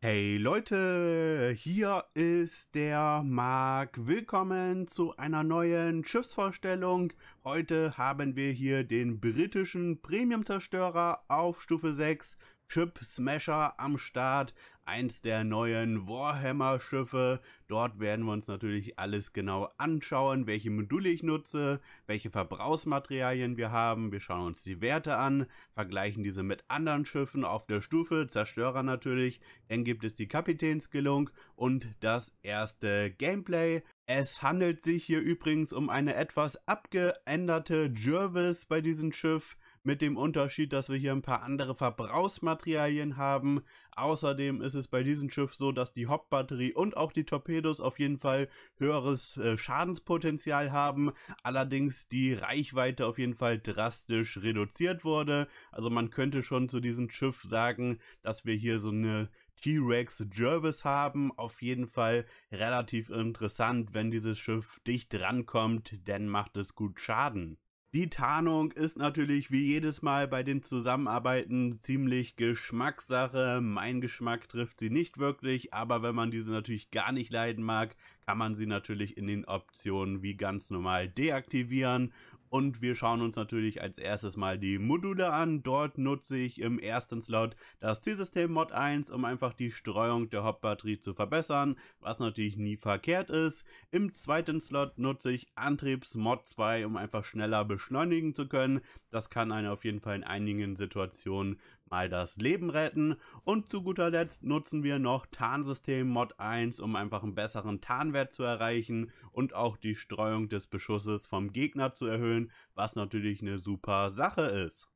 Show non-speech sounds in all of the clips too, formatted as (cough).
Hey Leute, hier ist der Marc. Willkommen zu einer neuen Schiffsvorstellung. Heute haben wir hier den britischen Premium-Zerstörer auf Stufe 6 Chip Smasher am Start, eins der neuen Warhammer-Schiffe. Dort werden wir uns natürlich alles genau anschauen, welche Module ich nutze, welche Verbrauchsmaterialien wir haben. Wir schauen uns die Werte an, vergleichen diese mit anderen Schiffen auf der Stufe, Zerstörer natürlich. Dann gibt es die Kapitänskillung und das erste Gameplay. Es handelt sich hier übrigens um eine etwas abgeänderte Jervis bei diesem Schiff mit dem Unterschied, dass wir hier ein paar andere Verbrauchsmaterialien haben. Außerdem ist es bei diesem Schiff so, dass die Hauptbatterie und auch die Torpedos auf jeden Fall höheres äh, Schadenspotenzial haben, allerdings die Reichweite auf jeden Fall drastisch reduziert wurde. Also man könnte schon zu diesem Schiff sagen, dass wir hier so eine T-Rex Jervis haben. Auf jeden Fall relativ interessant, wenn dieses Schiff dicht rankommt, denn macht es gut Schaden. Die Tarnung ist natürlich wie jedes Mal bei den Zusammenarbeiten ziemlich Geschmackssache. Mein Geschmack trifft sie nicht wirklich, aber wenn man diese natürlich gar nicht leiden mag, kann man sie natürlich in den Optionen wie ganz normal deaktivieren und wir schauen uns natürlich als erstes mal die Module an. Dort nutze ich im ersten Slot das Zielsystem Mod 1, um einfach die Streuung der Hauptbatterie zu verbessern, was natürlich nie verkehrt ist. Im zweiten Slot nutze ich Antriebs Mod 2, um einfach schneller beschleunigen zu können. Das kann einen auf jeden Fall in einigen Situationen mal das Leben retten und zu guter Letzt nutzen wir noch Tarnsystem Mod 1, um einfach einen besseren Tarnwert zu erreichen und auch die Streuung des Beschusses vom Gegner zu erhöhen, was natürlich eine super Sache ist.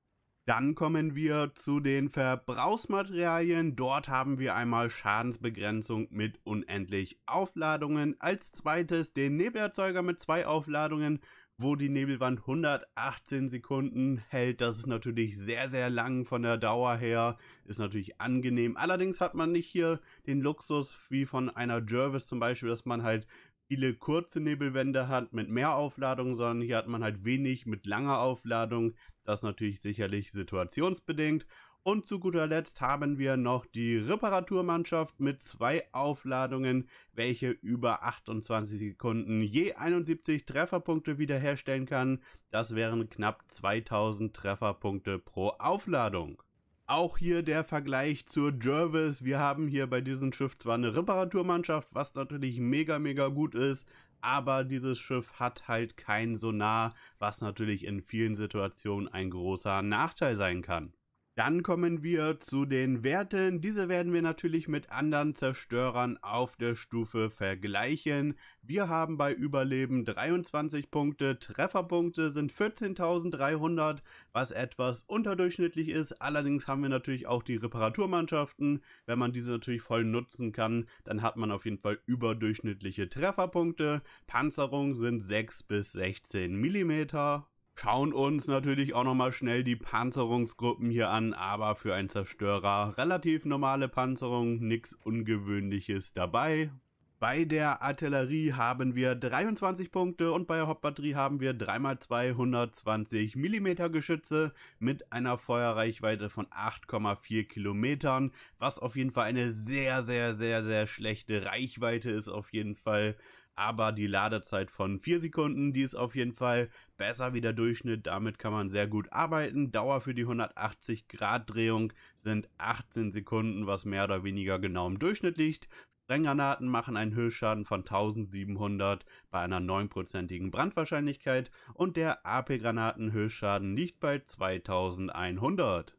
Dann kommen wir zu den Verbrauchsmaterialien. Dort haben wir einmal Schadensbegrenzung mit unendlich Aufladungen. Als zweites den Nebelerzeuger mit zwei Aufladungen wo die Nebelwand 118 Sekunden hält. Das ist natürlich sehr, sehr lang von der Dauer her. Ist natürlich angenehm. Allerdings hat man nicht hier den Luxus wie von einer Jervis zum Beispiel, dass man halt viele kurze Nebelwände hat mit mehr Aufladung, sondern hier hat man halt wenig mit langer Aufladung. Das ist natürlich sicherlich situationsbedingt. Und zu guter Letzt haben wir noch die Reparaturmannschaft mit zwei Aufladungen, welche über 28 Sekunden je 71 Trefferpunkte wiederherstellen kann. Das wären knapp 2000 Trefferpunkte pro Aufladung. Auch hier der Vergleich zur Jervis. Wir haben hier bei diesem Schiff zwar eine Reparaturmannschaft, was natürlich mega, mega gut ist, aber dieses Schiff hat halt kein Sonar, was natürlich in vielen Situationen ein großer Nachteil sein kann. Dann kommen wir zu den Werten. Diese werden wir natürlich mit anderen Zerstörern auf der Stufe vergleichen. Wir haben bei Überleben 23 Punkte, Trefferpunkte sind 14.300, was etwas unterdurchschnittlich ist. Allerdings haben wir natürlich auch die Reparaturmannschaften. Wenn man diese natürlich voll nutzen kann, dann hat man auf jeden Fall überdurchschnittliche Trefferpunkte. Panzerung sind 6 bis 16 Millimeter schauen uns natürlich auch nochmal schnell die Panzerungsgruppen hier an, aber für einen Zerstörer relativ normale Panzerung, nichts Ungewöhnliches dabei. Bei der Artillerie haben wir 23 Punkte und bei der Hauptbatterie haben wir 3x220 mm Geschütze mit einer Feuerreichweite von 8,4 Kilometern, was auf jeden Fall eine sehr, sehr, sehr, sehr schlechte Reichweite ist auf jeden Fall aber die Ladezeit von 4 Sekunden, die ist auf jeden Fall besser wie der Durchschnitt. Damit kann man sehr gut arbeiten. Dauer für die 180 Grad Drehung sind 18 Sekunden, was mehr oder weniger genau im Durchschnitt liegt. Sprenggranaten machen einen Höchstschaden von 1700 bei einer 9%igen Brandwahrscheinlichkeit und der AP-Granaten-Höchstschaden liegt bei 2100.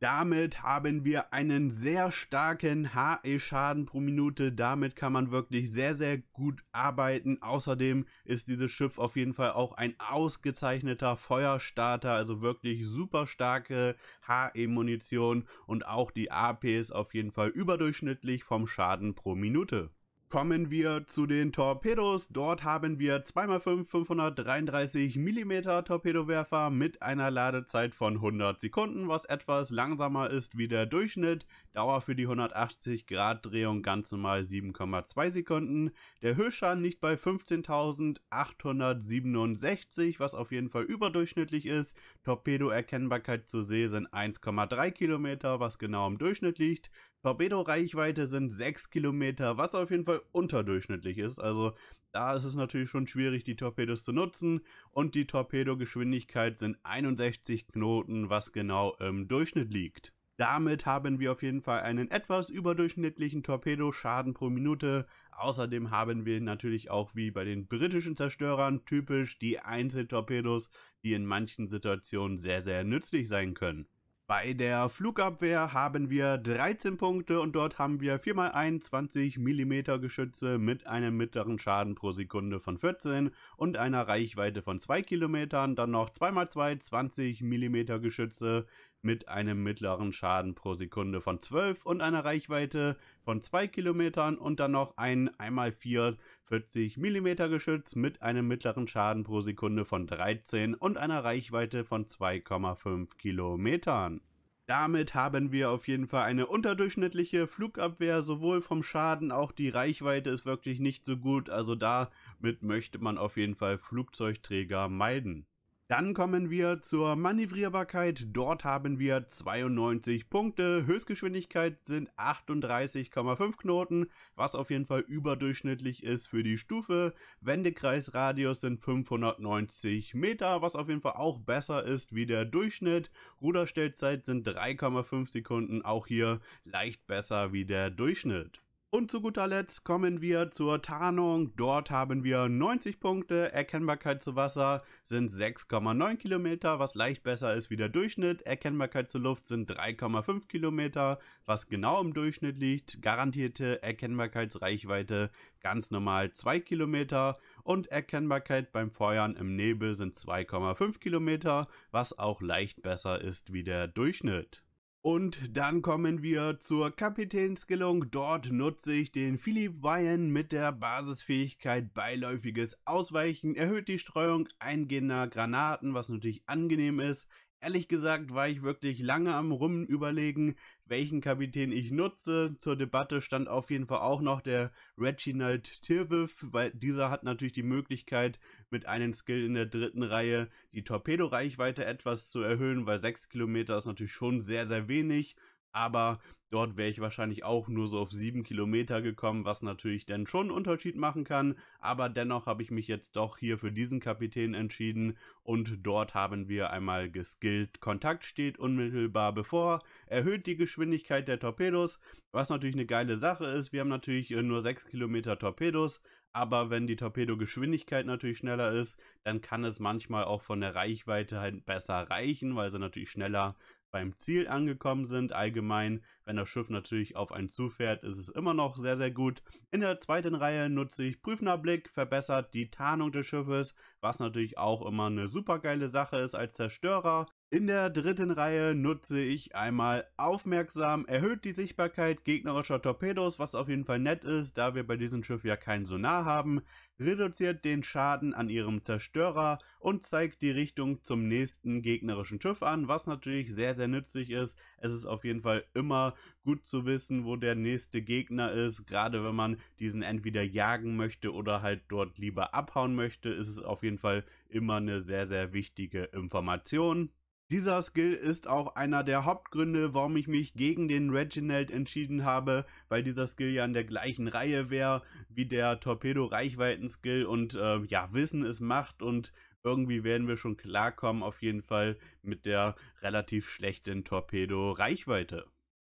Damit haben wir einen sehr starken HE-Schaden pro Minute. Damit kann man wirklich sehr, sehr gut arbeiten. Außerdem ist dieses Schiff auf jeden Fall auch ein ausgezeichneter Feuerstarter. Also wirklich super starke HE-Munition. Und auch die AP ist auf jeden Fall überdurchschnittlich vom Schaden pro Minute. Kommen wir zu den Torpedos. Dort haben wir 2x5 533 mm Torpedowerfer mit einer Ladezeit von 100 Sekunden, was etwas langsamer ist wie der Durchschnitt. Dauer für die 180 Grad Drehung ganz normal 7,2 Sekunden. Der Höchstschaden liegt bei 15.867, was auf jeden Fall überdurchschnittlich ist. Torpedoerkennbarkeit erkennbarkeit zur See sind 1,3 Kilometer, was genau im Durchschnitt liegt. Torpedoreichweite sind 6 Kilometer, was auf jeden Fall unterdurchschnittlich ist. Also da ist es natürlich schon schwierig, die Torpedos zu nutzen. Und die Torpedogeschwindigkeit sind 61 Knoten, was genau im Durchschnitt liegt. Damit haben wir auf jeden Fall einen etwas überdurchschnittlichen Torpedoschaden pro Minute. Außerdem haben wir natürlich auch wie bei den britischen Zerstörern typisch die Einzeltorpedos, die in manchen Situationen sehr, sehr nützlich sein können. Bei der Flugabwehr haben wir 13 Punkte und dort haben wir 4 x 1 20 mm Geschütze mit einem mittleren Schaden pro Sekunde von 14 und einer Reichweite von 2 km. Dann noch 2x2 20 mm Geschütze mit einem mittleren Schaden pro Sekunde von 12 und einer Reichweite von 2 Kilometern und dann noch ein 1 x 4 40 mm Geschütz mit einem mittleren Schaden pro Sekunde von 13 und einer Reichweite von 2,5 Kilometern. Damit haben wir auf jeden Fall eine unterdurchschnittliche Flugabwehr, sowohl vom Schaden, auch die Reichweite ist wirklich nicht so gut, also damit möchte man auf jeden Fall Flugzeugträger meiden. Dann kommen wir zur Manövrierbarkeit. Dort haben wir 92 Punkte. Höchstgeschwindigkeit sind 38,5 Knoten, was auf jeden Fall überdurchschnittlich ist für die Stufe. Wendekreisradius sind 590 Meter, was auf jeden Fall auch besser ist wie der Durchschnitt. Ruderstellzeit sind 3,5 Sekunden, auch hier leicht besser wie der Durchschnitt. Und zu guter Letzt kommen wir zur Tarnung. Dort haben wir 90 Punkte. Erkennbarkeit zu Wasser sind 6,9 Kilometer, was leicht besser ist wie der Durchschnitt. Erkennbarkeit zur Luft sind 3,5 Kilometer, was genau im Durchschnitt liegt. Garantierte Erkennbarkeitsreichweite ganz normal 2 Kilometer. Und Erkennbarkeit beim Feuern im Nebel sind 2,5 Kilometer, was auch leicht besser ist wie der Durchschnitt. Und dann kommen wir zur Kapitänskillung. Dort nutze ich den Philipp Wyan mit der Basisfähigkeit beiläufiges Ausweichen, erhöht die Streuung eingehender Granaten, was natürlich angenehm ist. Ehrlich gesagt war ich wirklich lange am Rummen überlegen, welchen Kapitän ich nutze. Zur Debatte stand auf jeden Fall auch noch der Reginald Tirwith, weil dieser hat natürlich die Möglichkeit, mit einem Skill in der dritten Reihe die Torpedoreichweite etwas zu erhöhen, weil 6 Kilometer ist natürlich schon sehr, sehr wenig. Aber Dort wäre ich wahrscheinlich auch nur so auf sieben Kilometer gekommen, was natürlich dann schon einen Unterschied machen kann. Aber dennoch habe ich mich jetzt doch hier für diesen Kapitän entschieden und dort haben wir einmal geskillt. Kontakt steht unmittelbar bevor, erhöht die Geschwindigkeit der Torpedos, was natürlich eine geile Sache ist. Wir haben natürlich äh, nur sechs Kilometer Torpedos, aber wenn die Torpedogeschwindigkeit natürlich schneller ist, dann kann es manchmal auch von der Reichweite halt besser reichen, weil sie natürlich schneller beim Ziel angekommen sind. Allgemein, wenn das Schiff natürlich auf einen zufährt, ist es immer noch sehr, sehr gut. In der zweiten Reihe nutze ich prüfender Blick, verbessert die Tarnung des Schiffes, was natürlich auch immer eine super geile Sache ist als Zerstörer. In der dritten Reihe nutze ich einmal aufmerksam, erhöht die Sichtbarkeit gegnerischer Torpedos, was auf jeden Fall nett ist, da wir bei diesem Schiff ja keinen Sonar haben, reduziert den Schaden an ihrem Zerstörer und zeigt die Richtung zum nächsten gegnerischen Schiff an, was natürlich sehr, sehr nützlich ist. Es ist auf jeden Fall immer gut zu wissen, wo der nächste Gegner ist, gerade wenn man diesen entweder jagen möchte oder halt dort lieber abhauen möchte, ist es auf jeden Fall immer eine sehr, sehr wichtige Information. Dieser Skill ist auch einer der Hauptgründe, warum ich mich gegen den Reginald entschieden habe, weil dieser Skill ja in der gleichen Reihe wäre wie der Torpedo-Reichweiten-Skill und äh, ja, Wissen ist Macht und irgendwie werden wir schon klarkommen, auf jeden Fall mit der relativ schlechten Torpedo-Reichweite.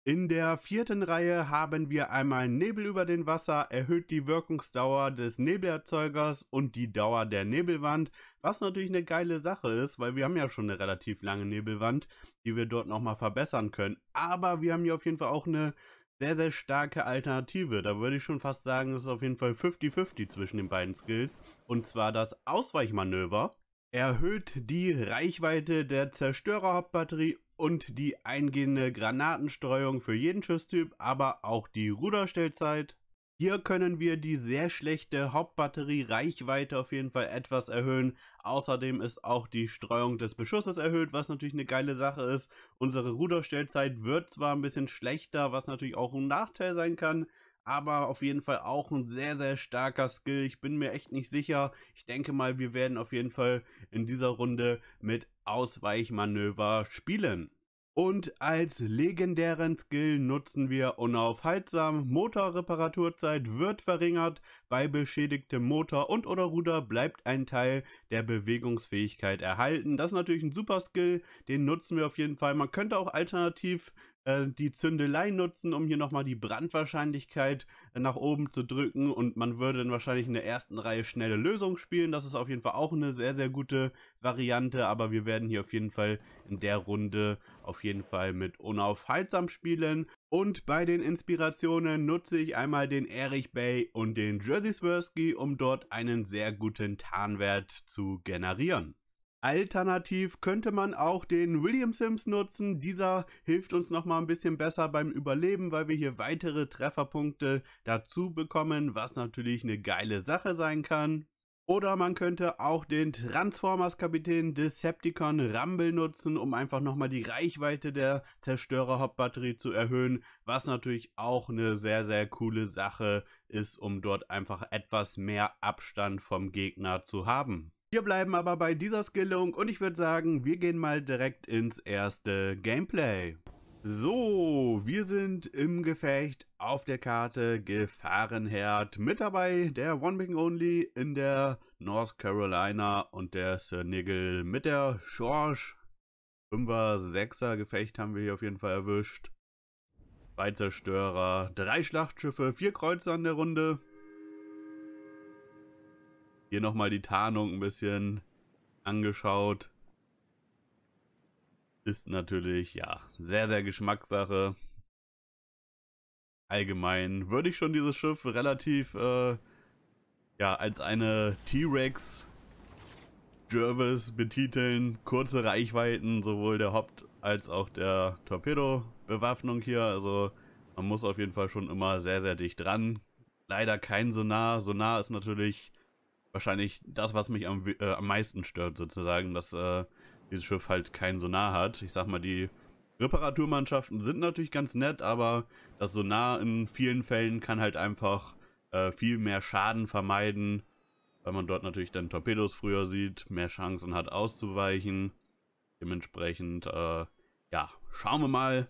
In der vierten Reihe haben wir einmal Nebel über den Wasser, erhöht die Wirkungsdauer des Nebelerzeugers und die Dauer der Nebelwand, was natürlich eine geile Sache ist, weil wir haben ja schon eine relativ lange Nebelwand, die wir dort nochmal verbessern können. Aber wir haben hier auf jeden Fall auch eine sehr, sehr starke Alternative. Da würde ich schon fast sagen, es ist auf jeden Fall 50-50 zwischen den beiden Skills. Und zwar das Ausweichmanöver erhöht die Reichweite der Zerstörerhauptbatterie und die eingehende Granatenstreuung für jeden Schusstyp, aber auch die Ruderstellzeit. Hier können wir die sehr schlechte Hauptbatterie Reichweite auf jeden Fall etwas erhöhen. Außerdem ist auch die Streuung des Beschusses erhöht, was natürlich eine geile Sache ist. Unsere Ruderstellzeit wird zwar ein bisschen schlechter, was natürlich auch ein Nachteil sein kann, aber auf jeden Fall auch ein sehr, sehr starker Skill. Ich bin mir echt nicht sicher. Ich denke mal, wir werden auf jeden Fall in dieser Runde mit Ausweichmanöver spielen. Und als legendären Skill nutzen wir unaufhaltsam, Motorreparaturzeit wird verringert, bei beschädigtem Motor und oder Ruder bleibt ein Teil der Bewegungsfähigkeit erhalten. Das ist natürlich ein super Skill, den nutzen wir auf jeden Fall. Man könnte auch alternativ äh, die Zündelei nutzen, um hier nochmal die Brandwahrscheinlichkeit äh, nach oben zu drücken und man würde dann wahrscheinlich in der ersten Reihe schnelle Lösung spielen. Das ist auf jeden Fall auch eine sehr, sehr gute Variante, aber wir werden hier auf jeden Fall in der Runde auf jeden Fall mit unaufhaltsam spielen. Und bei den Inspirationen nutze ich einmal den Erich Bay und den Jersey Swirsky, um dort einen sehr guten Tarnwert zu generieren. Alternativ könnte man auch den William Sims nutzen. Dieser hilft uns noch mal ein bisschen besser beim Überleben, weil wir hier weitere Trefferpunkte dazu bekommen, was natürlich eine geile Sache sein kann. Oder man könnte auch den Transformers-Kapitän Decepticon Rumble nutzen, um einfach nochmal die Reichweite der Zerstörer-Hauptbatterie zu erhöhen, was natürlich auch eine sehr, sehr coole Sache ist, um dort einfach etwas mehr Abstand vom Gegner zu haben. Wir bleiben aber bei dieser Skillung und ich würde sagen, wir gehen mal direkt ins erste Gameplay. So, wir sind im Gefecht auf der Karte Gefahrenherd. Mit dabei der One Big Only in der North Carolina und der Sir Niggle mit der Schorsch. 5er, 6er Gefecht haben wir hier auf jeden Fall erwischt. Zwei Zerstörer, drei Schlachtschiffe, vier Kreuzer an der Runde. Hier nochmal die Tarnung ein bisschen angeschaut. Ist natürlich, ja, sehr, sehr Geschmackssache. Allgemein würde ich schon dieses Schiff relativ, äh, ja, als eine T-Rex Jervis betiteln. Kurze Reichweiten, sowohl der Haupt- als auch der Torpedo-Bewaffnung hier. Also man muss auf jeden Fall schon immer sehr, sehr dicht dran. Leider kein Sonar. Sonar ist natürlich wahrscheinlich das, was mich am, äh, am meisten stört, sozusagen, dass äh, dieses Schiff halt kein Sonar hat. Ich sag mal, die Reparaturmannschaften sind natürlich ganz nett, aber das Sonar in vielen Fällen kann halt einfach äh, viel mehr Schaden vermeiden, weil man dort natürlich dann Torpedos früher sieht, mehr Chancen hat auszuweichen. Dementsprechend, äh, ja, schauen wir mal,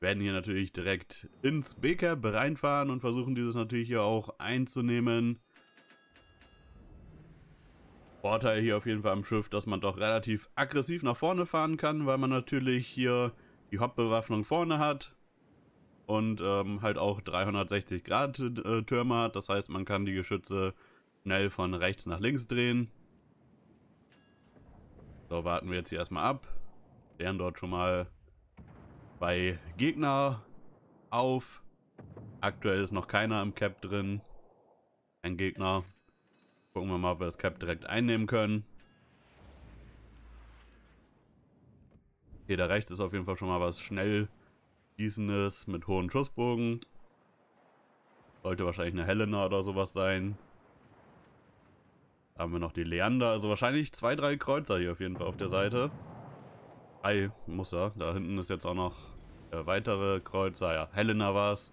werden hier natürlich direkt ins b Baker reinfahren und versuchen dieses natürlich hier auch einzunehmen. Vorteil hier auf jeden Fall am Schiff, dass man doch relativ aggressiv nach vorne fahren kann, weil man natürlich hier die Hauptbewaffnung vorne hat und ähm, halt auch 360 Grad äh, Türme hat. Das heißt, man kann die Geschütze schnell von rechts nach links drehen. So, warten wir jetzt hier erstmal ab. Lernen dort schon mal bei Gegner auf. Aktuell ist noch keiner im Cap drin. Ein Gegner. Gucken wir mal, ob wir das Cap direkt einnehmen können. Hier da rechts ist auf jeden Fall schon mal was schnell gießendes mit hohen Schussbogen. Sollte wahrscheinlich eine Helena oder sowas sein. Da haben wir noch die Leander. Also wahrscheinlich zwei, drei Kreuzer hier auf jeden Fall auf der Seite. Drei muss er. Da hinten ist jetzt auch noch weitere Kreuzer. Ja, Helena war es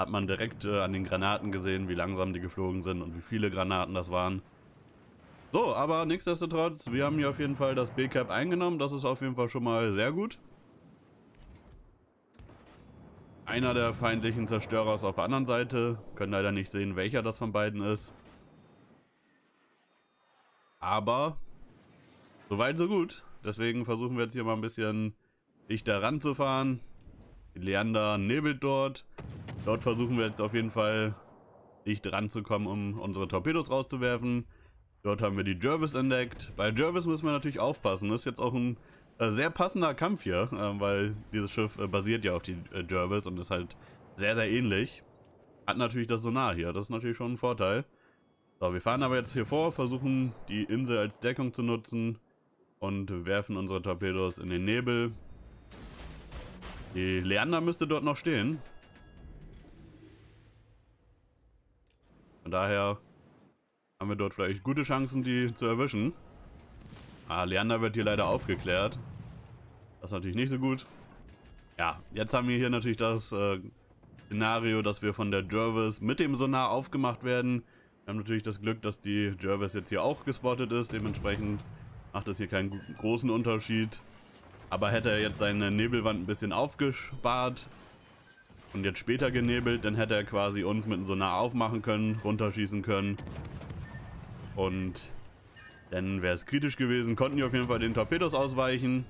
hat man direkt äh, an den Granaten gesehen, wie langsam die geflogen sind und wie viele Granaten das waren. So, aber nichtsdestotrotz, wir haben hier auf jeden Fall das B-Cap eingenommen. Das ist auf jeden Fall schon mal sehr gut. Einer der feindlichen Zerstörer ist auf der anderen Seite. Können leider nicht sehen, welcher das von beiden ist. Aber, soweit so gut. Deswegen versuchen wir jetzt hier mal ein bisschen dichter ranzufahren. Leander nebelt dort. Dort versuchen wir jetzt auf jeden Fall dicht ranzukommen, um unsere Torpedos rauszuwerfen. Dort haben wir die Jervis entdeckt. Bei Jervis müssen wir natürlich aufpassen. Das ist jetzt auch ein äh, sehr passender Kampf hier, äh, weil dieses Schiff äh, basiert ja auf die Jervis und ist halt sehr, sehr ähnlich. Hat natürlich das Sonar hier. Das ist natürlich schon ein Vorteil. So, wir fahren aber jetzt hier vor, versuchen die Insel als Deckung zu nutzen und werfen unsere Torpedos in den Nebel. Die Leander müsste dort noch stehen. Von daher haben wir dort vielleicht gute Chancen, die zu erwischen. Ah, Leander wird hier leider aufgeklärt. Das ist natürlich nicht so gut. Ja, jetzt haben wir hier natürlich das äh, Szenario, dass wir von der Jervis mit dem Sonar aufgemacht werden. Wir haben natürlich das Glück, dass die Jervis jetzt hier auch gespottet ist. Dementsprechend macht das hier keinen großen Unterschied. Aber hätte er jetzt seine Nebelwand ein bisschen aufgespart, und jetzt später genebelt, dann hätte er quasi uns mit so nah aufmachen können, runterschießen können. Und dann wäre es kritisch gewesen. Konnten wir auf jeden Fall den Torpedos ausweichen.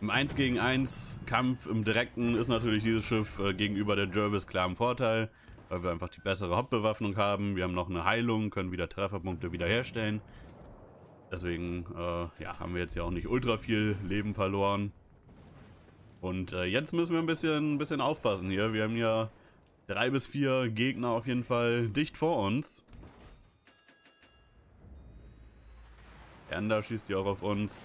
Im 1 gegen 1 Kampf im direkten ist natürlich dieses Schiff äh, gegenüber der Jervis klar im Vorteil, weil wir einfach die bessere Hauptbewaffnung haben. Wir haben noch eine Heilung, können wieder Trefferpunkte wiederherstellen. Deswegen äh, ja, haben wir jetzt ja auch nicht ultra viel Leben verloren. Und äh, jetzt müssen wir ein bisschen, ein bisschen aufpassen hier. Wir haben ja drei bis vier Gegner auf jeden Fall dicht vor uns. Ender schießt hier auch auf uns.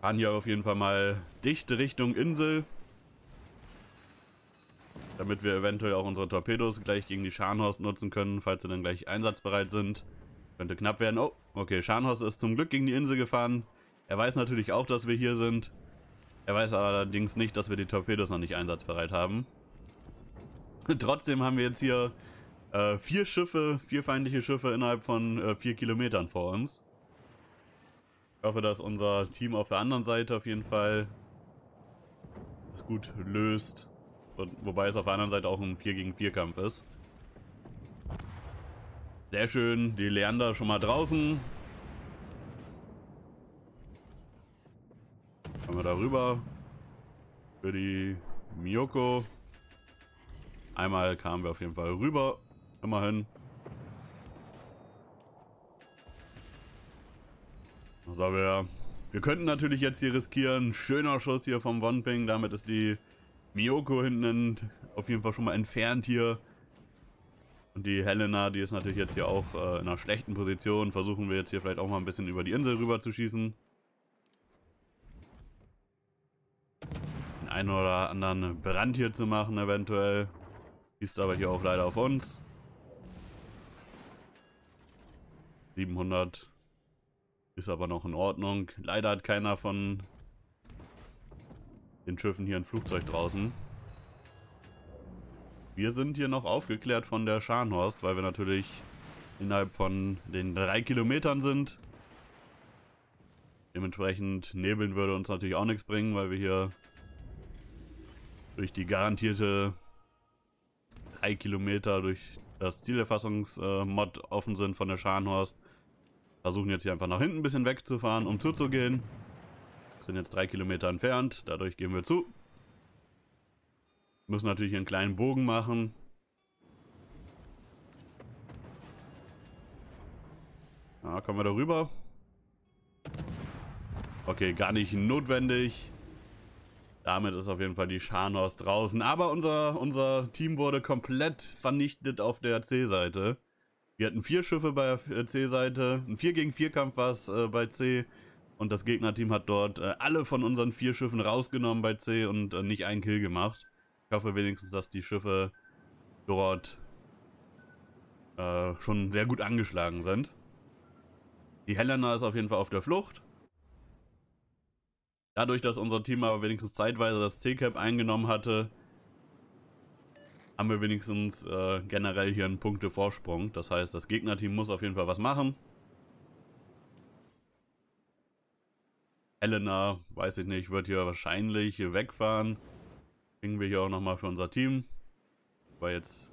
Fahren hier auf jeden Fall mal dicht Richtung Insel. Damit wir eventuell auch unsere Torpedos gleich gegen die Scharnhorst nutzen können, falls sie dann gleich einsatzbereit sind. Könnte knapp werden. Oh, okay, Scharnhorst ist zum Glück gegen die Insel gefahren. Er weiß natürlich auch, dass wir hier sind. Er weiß allerdings nicht, dass wir die Torpedos noch nicht einsatzbereit haben. (laughs) Trotzdem haben wir jetzt hier äh, vier Schiffe, vier feindliche Schiffe innerhalb von äh, vier Kilometern vor uns. Ich hoffe, dass unser Team auf der anderen Seite auf jeden Fall das gut löst. Wobei es auf der anderen Seite auch ein 4 gegen 4 Kampf ist. Sehr schön, die Leander schon mal draußen. wir da rüber. Für die Miyoko. Einmal kamen wir auf jeden Fall rüber. Immerhin. So, wir, wir könnten natürlich jetzt hier riskieren. Schöner Schuss hier vom Wonping. Damit ist die Miyoko hinten auf jeden Fall schon mal entfernt hier. Und die Helena, die ist natürlich jetzt hier auch äh, in einer schlechten Position. Versuchen wir jetzt hier vielleicht auch mal ein bisschen über die Insel rüber zu schießen. einen oder anderen Brand hier zu machen eventuell. Ist aber hier auch leider auf uns. 700 ist aber noch in Ordnung. Leider hat keiner von den Schiffen hier ein Flugzeug draußen. Wir sind hier noch aufgeklärt von der Scharnhorst, weil wir natürlich innerhalb von den drei Kilometern sind. Dementsprechend nebeln würde uns natürlich auch nichts bringen, weil wir hier durch die garantierte 3 Kilometer durch das Zielerfassungsmod äh, offen sind von der Scharnhorst. Versuchen jetzt hier einfach nach hinten ein bisschen wegzufahren, um zuzugehen. Sind jetzt 3 Kilometer entfernt, dadurch gehen wir zu. Müssen natürlich einen kleinen Bogen machen. Ja, kommen wir da rüber. Okay, gar nicht notwendig. Damit ist auf jeden Fall die Scharnhorst draußen. Aber unser, unser Team wurde komplett vernichtet auf der C-Seite. Wir hatten vier Schiffe bei der äh, C-Seite. Ein 4 gegen 4 Kampf war es äh, bei C. Und das Gegnerteam hat dort äh, alle von unseren vier Schiffen rausgenommen bei C und äh, nicht einen Kill gemacht. Ich hoffe wenigstens, dass die Schiffe dort äh, schon sehr gut angeschlagen sind. Die Helena ist auf jeden Fall auf der Flucht. Dadurch, dass unser Team aber wenigstens zeitweise das C-Cap eingenommen hatte, haben wir wenigstens äh, generell hier einen Punktevorsprung. Das heißt, das Gegnerteam muss auf jeden Fall was machen. Elena, weiß ich nicht, wird hier wahrscheinlich wegfahren. Kriegen wir hier auch nochmal für unser Team. Weil jetzt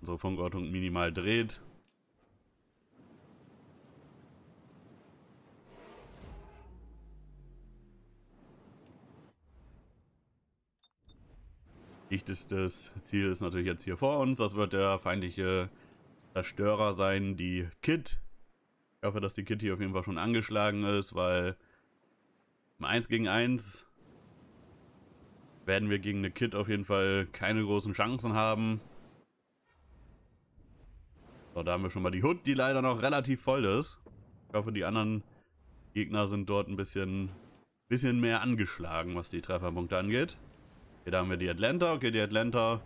unsere Funkortung minimal dreht. dichtestes Ziel ist natürlich jetzt hier vor uns. Das wird der feindliche Zerstörer sein, die Kit. Ich hoffe, dass die Kit hier auf jeden Fall schon angeschlagen ist, weil im 1 gegen 1 werden wir gegen eine Kit auf jeden Fall keine großen Chancen haben. So, da haben wir schon mal die Hood, die leider noch relativ voll ist. Ich hoffe, die anderen Gegner sind dort ein bisschen, bisschen mehr angeschlagen, was die Trefferpunkte angeht. Hier haben wir die Atlanta. Okay, die Atlanta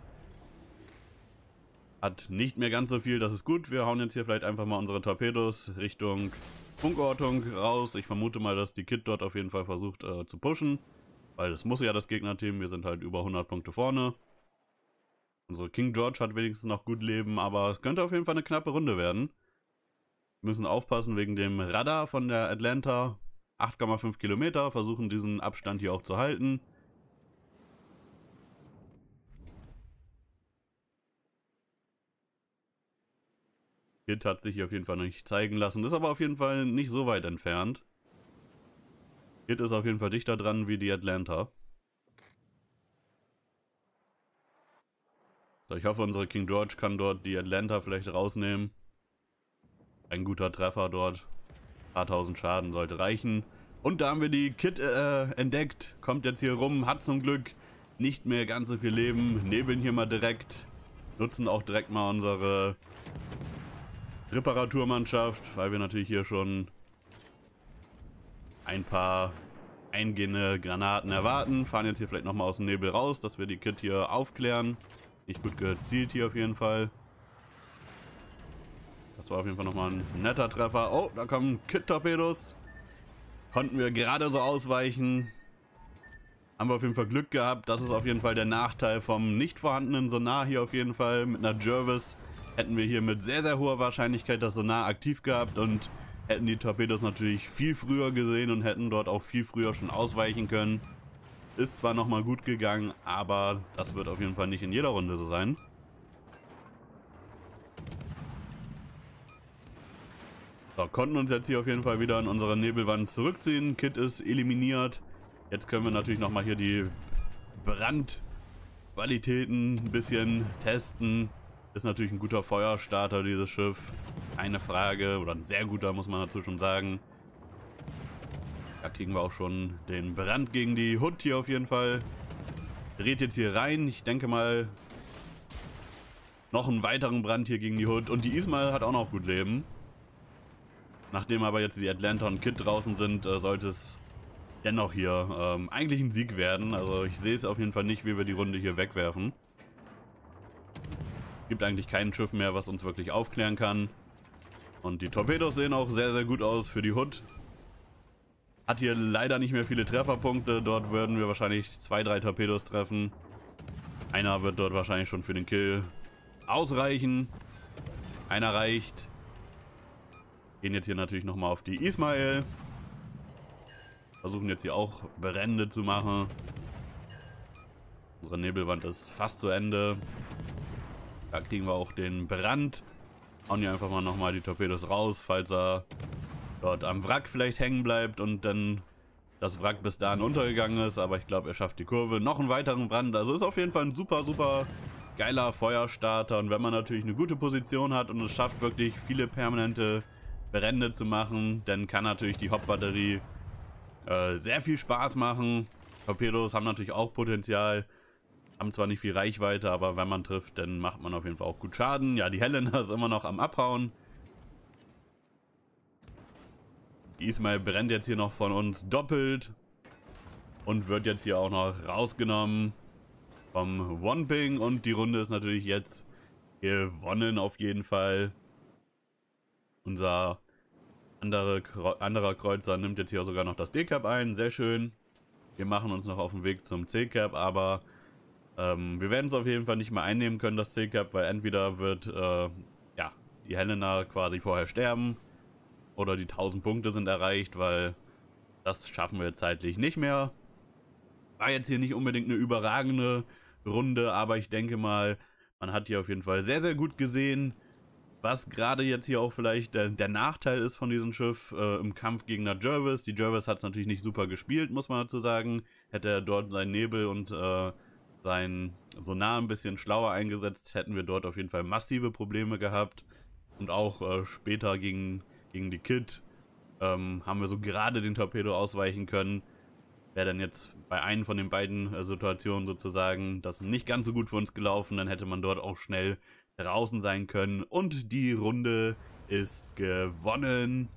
hat nicht mehr ganz so viel. Das ist gut. Wir hauen jetzt hier vielleicht einfach mal unsere Torpedos Richtung Funkortung raus. Ich vermute mal, dass die Kit dort auf jeden Fall versucht äh, zu pushen. Weil das muss ja das Gegnerteam. Wir sind halt über 100 Punkte vorne. Unsere King George hat wenigstens noch gut Leben, aber es könnte auf jeden Fall eine knappe Runde werden. Wir müssen aufpassen wegen dem Radar von der Atlanta. 8,5 Kilometer, versuchen diesen Abstand hier auch zu halten. Hit hat sich hier auf jeden Fall noch nicht zeigen lassen. Ist aber auf jeden Fall nicht so weit entfernt. Hit ist auf jeden Fall dichter dran wie die Atlanta. So, ich hoffe, unsere King George kann dort die Atlanta vielleicht rausnehmen. Ein guter Treffer dort. Ein paar tausend Schaden sollte reichen. Und da haben wir die Kit äh, entdeckt. Kommt jetzt hier rum, hat zum Glück nicht mehr ganz so viel Leben. Nebeln hier mal direkt. Nutzen auch direkt mal unsere Reparaturmannschaft, weil wir natürlich hier schon ein paar eingehende Granaten erwarten. Fahren jetzt hier vielleicht nochmal aus dem Nebel raus, dass wir die Kit hier aufklären. Nicht gut gezielt hier auf jeden Fall. Das war auf jeden Fall nochmal ein netter Treffer. Oh, da kommen Kit-Torpedos. Konnten wir gerade so ausweichen. Haben wir auf jeden Fall Glück gehabt. Das ist auf jeden Fall der Nachteil vom nicht vorhandenen Sonar hier auf jeden Fall. Mit einer Jervis hätten wir hier mit sehr, sehr hoher Wahrscheinlichkeit das Sonar aktiv gehabt und hätten die Torpedos natürlich viel früher gesehen und hätten dort auch viel früher schon ausweichen können. Ist zwar nochmal gut gegangen, aber das wird auf jeden Fall nicht in jeder Runde so sein. So, konnten uns jetzt hier auf jeden Fall wieder in unsere Nebelwand zurückziehen. Kit ist eliminiert. Jetzt können wir natürlich nochmal hier die Brandqualitäten ein bisschen testen. Ist natürlich ein guter Feuerstarter, dieses Schiff. Keine Frage. Oder ein sehr guter, muss man dazu schon sagen. Da kriegen wir auch schon den Brand gegen die Hut hier auf jeden Fall. Dreht jetzt hier rein. Ich denke mal, noch einen weiteren Brand hier gegen die Hut. Und die Ismail hat auch noch gut Leben. Nachdem aber jetzt die Atlanta und Kid draußen sind, äh, sollte es dennoch hier ähm, eigentlich ein Sieg werden. Also ich sehe es auf jeden Fall nicht, wie wir die Runde hier wegwerfen. Gibt eigentlich kein Schiff mehr, was uns wirklich aufklären kann. Und die Torpedos sehen auch sehr, sehr gut aus für die Hood. Hat hier leider nicht mehr viele Trefferpunkte. Dort würden wir wahrscheinlich zwei, drei Torpedos treffen. Einer wird dort wahrscheinlich schon für den Kill ausreichen. Einer reicht. Gehen jetzt hier natürlich nochmal auf die Ismail. Versuchen jetzt hier auch Brände zu machen. Unsere Nebelwand ist fast zu Ende. Da kriegen wir auch den Brand. Hauen hier einfach mal nochmal die Torpedos raus, falls er dort am Wrack vielleicht hängen bleibt und dann das Wrack bis dahin untergegangen ist. Aber ich glaube, er schafft die Kurve. Noch einen weiteren Brand. Also ist auf jeden Fall ein super, super geiler Feuerstarter. Und wenn man natürlich eine gute Position hat und es schafft, wirklich viele permanente Brände zu machen, dann kann natürlich die Hauptbatterie äh, sehr viel Spaß machen. Torpedos haben natürlich auch Potenzial haben zwar nicht viel Reichweite, aber wenn man trifft, dann macht man auf jeden Fall auch gut Schaden. Ja, die Helena ist immer noch am Abhauen. Ismail brennt jetzt hier noch von uns doppelt. Und wird jetzt hier auch noch rausgenommen vom One-Ping. Und die Runde ist natürlich jetzt gewonnen auf jeden Fall. Unser andere, anderer Kreuzer nimmt jetzt hier sogar noch das D-Cap ein. Sehr schön. Wir machen uns noch auf den Weg zum C-Cap, aber ähm, wir werden es auf jeden Fall nicht mehr einnehmen können, das C-Cup, weil entweder wird äh, ja, die Helena quasi vorher sterben oder die 1000 Punkte sind erreicht, weil das schaffen wir zeitlich nicht mehr. War jetzt hier nicht unbedingt eine überragende Runde, aber ich denke mal, man hat hier auf jeden Fall sehr, sehr gut gesehen, was gerade jetzt hier auch vielleicht der, der Nachteil ist von diesem Schiff äh, im Kampf gegen der Jervis. Die Jervis hat es natürlich nicht super gespielt, muss man dazu sagen. Hätte er dort seinen Nebel und äh, sein Sonar ein bisschen schlauer eingesetzt, hätten wir dort auf jeden Fall massive Probleme gehabt. Und auch äh, später gegen, gegen die Kid ähm, haben wir so gerade den Torpedo ausweichen können. Wäre dann jetzt bei einem von den beiden äh, Situationen sozusagen das nicht ganz so gut für uns gelaufen, dann hätte man dort auch schnell draußen sein können. Und die Runde ist gewonnen.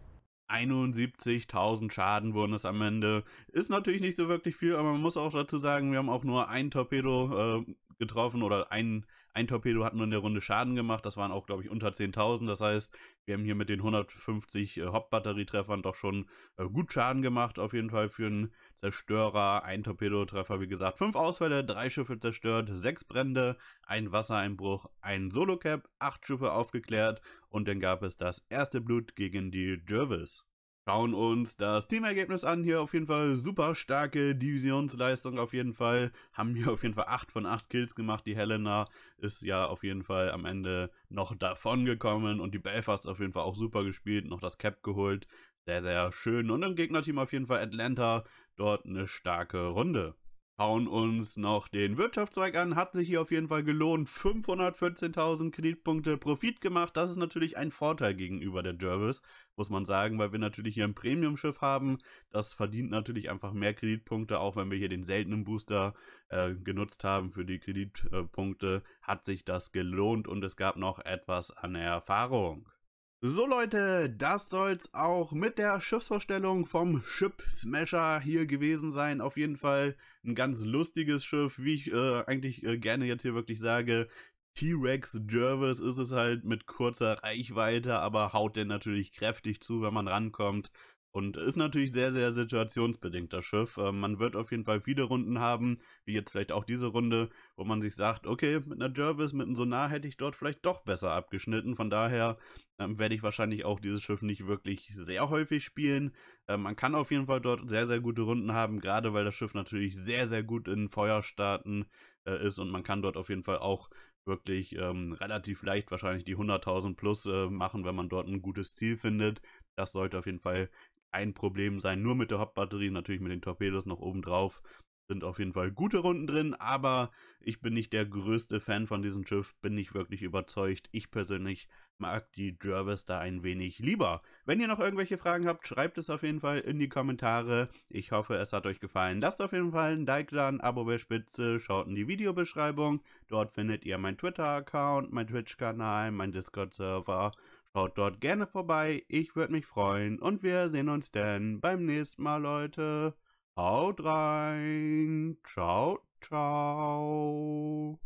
71.000 Schaden wurden es am Ende. Ist natürlich nicht so wirklich viel, aber man muss auch dazu sagen, wir haben auch nur ein Torpedo äh, getroffen oder ein, ein Torpedo hat nur in der Runde Schaden gemacht. Das waren auch, glaube ich, unter 10.000. Das heißt, wir haben hier mit den 150 äh, Hauptbatterietreffern doch schon äh, gut Schaden gemacht. Auf jeden Fall für einen Zerstörer, ein Torpedotreffer, wie gesagt. Fünf Ausfälle, drei Schiffe zerstört, sechs Brände, ein Wassereinbruch, ein Solo-Cap, acht Schiffe aufgeklärt und dann gab es das erste Blut gegen die Jervis. Schauen uns das Teamergebnis an. Hier auf jeden Fall super starke Divisionsleistung. Auf jeden Fall haben wir auf jeden Fall 8 von 8 Kills gemacht. Die Helena ist ja auf jeden Fall am Ende noch davon gekommen. Und die Belfast auf jeden Fall auch super gespielt. Noch das Cap geholt. Sehr, sehr schön. Und im Gegnerteam auf jeden Fall Atlanta. Dort eine starke Runde. Hauen uns noch den Wirtschaftszweig an, hat sich hier auf jeden Fall gelohnt. 514.000 Kreditpunkte Profit gemacht. Das ist natürlich ein Vorteil gegenüber der Jervis, muss man sagen, weil wir natürlich hier ein Premium-Schiff haben. Das verdient natürlich einfach mehr Kreditpunkte, auch wenn wir hier den seltenen Booster äh, genutzt haben für die Kreditpunkte, hat sich das gelohnt und es gab noch etwas an Erfahrung. So Leute, das soll's auch mit der Schiffsvorstellung vom Ship Smasher hier gewesen sein. Auf jeden Fall ein ganz lustiges Schiff, wie ich äh, eigentlich äh, gerne jetzt hier wirklich sage. T-Rex Jervis ist es halt mit kurzer Reichweite, aber haut denn natürlich kräftig zu, wenn man rankommt. Und ist natürlich sehr, sehr situationsbedingt, das Schiff. Ähm, man wird auf jeden Fall viele Runden haben, wie jetzt vielleicht auch diese Runde, wo man sich sagt, okay, mit einer Jervis, mit einem Sonar hätte ich dort vielleicht doch besser abgeschnitten. Von daher ähm, werde ich wahrscheinlich auch dieses Schiff nicht wirklich sehr häufig spielen. Ähm, man kann auf jeden Fall dort sehr, sehr gute Runden haben, gerade weil das Schiff natürlich sehr, sehr gut in Feuerstarten äh, ist und man kann dort auf jeden Fall auch wirklich ähm, relativ leicht wahrscheinlich die 100.000 plus äh, machen, wenn man dort ein gutes Ziel findet. Das sollte auf jeden Fall ein Problem sein. Nur mit der Hauptbatterie, natürlich mit den Torpedos noch oben drauf. Sind auf jeden Fall gute Runden drin, aber ich bin nicht der größte Fan von diesem Schiff, bin nicht wirklich überzeugt. Ich persönlich mag die Jervis da ein wenig lieber. Wenn ihr noch irgendwelche Fragen habt, schreibt es auf jeden Fall in die Kommentare. Ich hoffe, es hat euch gefallen. Lasst auf jeden Fall ein Like da, ein Abo bei spitze, schaut in die Videobeschreibung. Dort findet ihr meinen Twitter-Account, meinen Twitch-Kanal, meinen Discord-Server Schaut dort gerne vorbei, ich würde mich freuen und wir sehen uns dann beim nächsten Mal, Leute. Haut rein, ciao, ciao.